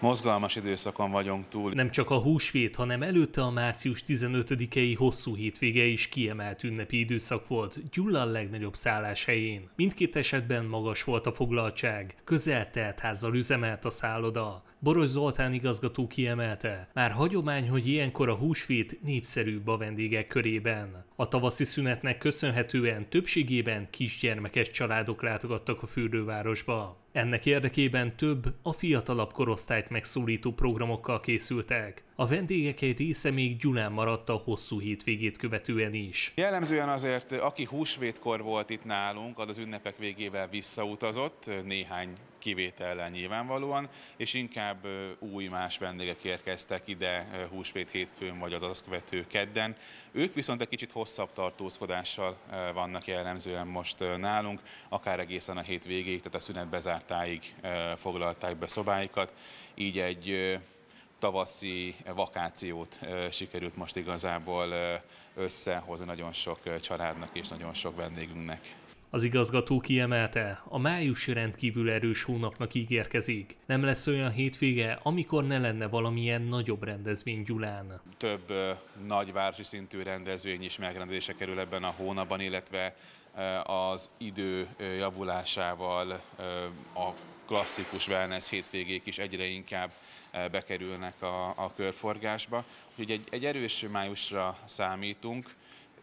mozgalmas időszakon vagyunk túl. Nem csak a húsvét, hanem előtte a március 15-i hosszú hétvége is kiemelt ünnepi időszak volt, Gyulla a legnagyobb szálláshelyén. Mindkét esetben magas volt a foglaltság, közel házzal üzemelt a szálloda. Boros Zoltán igazgató kiemelte, már hagyomány, hogy ilyenkor a húsvét népszerűbb a vendégek körében. A tavaszi szünetnek köszönhetően többségében kisgyermekes családok látogattak a fürdővárosba. Ennek érdekében több, a fiatalabb korosztályt megszólító programokkal készültek. A vendégek egy része még Gyulán maradt a hosszú hétvégét követően is. Jellemzően azért, aki húsvétkor volt itt nálunk, az az ünnepek végével visszautazott néhány kivétellel nyilvánvalóan, és inkább új más vendégek érkeztek ide húsvét hétfőn vagy az azt követő kedden. Ők viszont egy kicsit hosszabb tartózkodással vannak jellemzően most nálunk, akár egészen a hét végéig, tehát a szünet bezártáig foglalták be szobáikat. Így egy tavaszi vakációt sikerült most igazából összehozni nagyon sok családnak és nagyon sok vendégünknek. Az igazgató kiemelte, a május rendkívül erős hónapnak ígérkezik. Nem lesz olyan hétvége, amikor ne lenne valamilyen nagyobb rendezvény Gyulán. Több nagyvárosi szintű rendezvény is megrendezése kerül ebben a hónapban, illetve az idő javulásával a klasszikus wellness hétvégék is egyre inkább bekerülnek a, a körforgásba. Úgyhogy egy, egy erős májusra számítunk,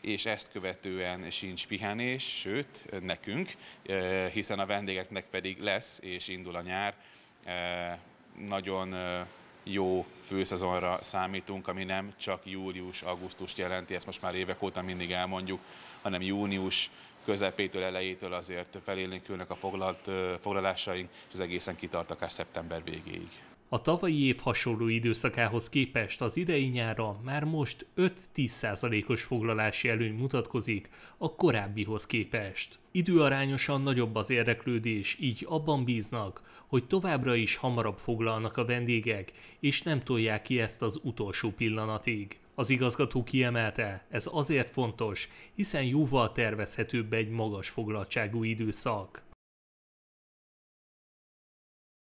és ezt követően sincs pihenés, sőt, nekünk, eh, hiszen a vendégeknek pedig lesz és indul a nyár. Eh, nagyon eh, jó főszezonra számítunk, ami nem csak július-augusztust jelenti, ezt most már évek óta mindig elmondjuk, hanem június közepétől, elejétől azért felélénkülnek a foglalt, foglalásaink, és az egészen kitart akár szeptember végéig. A tavalyi év hasonló időszakához képest az idei nyára már most 5-10%-os foglalási előny mutatkozik a korábbihoz képest. Időarányosan nagyobb az érdeklődés, így abban bíznak, hogy továbbra is hamarabb foglalnak a vendégek, és nem tolják ki ezt az utolsó pillanatig. Az igazgató kiemelte, ez azért fontos, hiszen jóval tervezhetőbb egy magas foglaltságú időszak.